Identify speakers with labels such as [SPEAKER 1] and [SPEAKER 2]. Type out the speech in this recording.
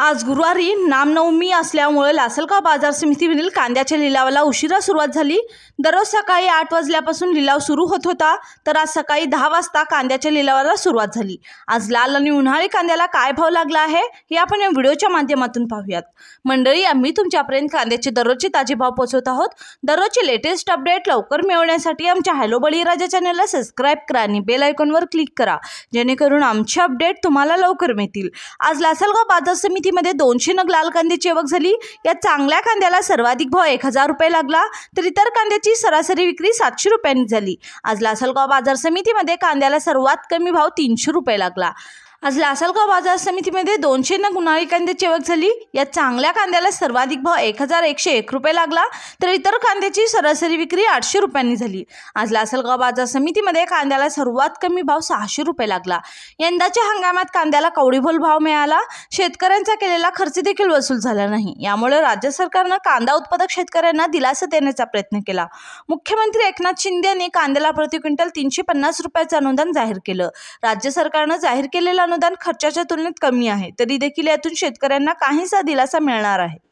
[SPEAKER 1] आज गुरुवारी नामनवमी असल्यामुळे लासलगाव बाजार समितीमधील कांद्याच्या लिलावाला उशिरा सुरुवात झाली दररोज सकाळी आठ वाजल्यापासून लिलाव सुरू होत होता तर आज सकाळी दहा वाजता कांद्याच्या लिलावाला सुरुवात झाली आज लाल आणि उन्हाळी कांद्याला काय भाव लागला आहे हे आपण या व्हिडिओच्या माध्यमातून पाहूयात मंडळी आम्ही तुमच्यापर्यंत कांद्याचे दररोजचे ताजे भाव पोहोचवत आहोत दररोजचे लेटेस्ट अपडेट लवकर मिळवण्यासाठी आमच्या हॅलो बळीराजा चॅनलला सबस्क्राईब करा आणि बेल आयकॉनवर क्लिक करा जेणेकरून आमचे अपडेट तुम्हाला लवकर मिळतील आज लासलगाव बाजार समिती किमतीमध्ये दोनशे नग लाल कांद्याची आवक झाली या चांगल्या कांद्याला सर्वाधिक भाव एक हजार रुपये लागला तर इतर कांद्याची सरासरी विक्री सातशे रुपयांनी झाली आज लासलगाव बाजार समितीमध्ये कांद्याला सर्वात कमी भाव तीनशे रुपये लागला आज लासलगाव बाजार समितीमध्ये दोनशे न गुन्हाळी कांद्याची आवक झाली या चांगल्या कांद्याला सर्वाधिक भाव एक हजार एकशे एक रुपये लागला तर इतर कांद्याची सरासरी विक्री आठशे रुपयांनी झाली आज लासलगाव बाजार समितीमध्ये कांद्याला सर्वात कमी भाव सहाशे रुपये लागला यंदाच्या हंगामात कांद्याला कवडीभोल भाव मिळाला शेतकऱ्यांचा केलेला खर्च देखील वसूल झाला नाही यामुळे राज्य सरकारनं कांदा उत्पादक शेतकऱ्यांना दिलासा देण्याचा प्रयत्न केला मुख्यमंत्री एकनाथ शिंदे यांनी कांद्याला प्रति क्विंटल तीनशे पन्नास रुपयाचं अनुदान जाहीर केलं राज्य सरकारनं जाहीर केलेला अनुदान खर्चाच्या तुलनेत कमी आहे तरी देखील यातून शेतकऱ्यांना काहीसा दिलासा मिळणार आहे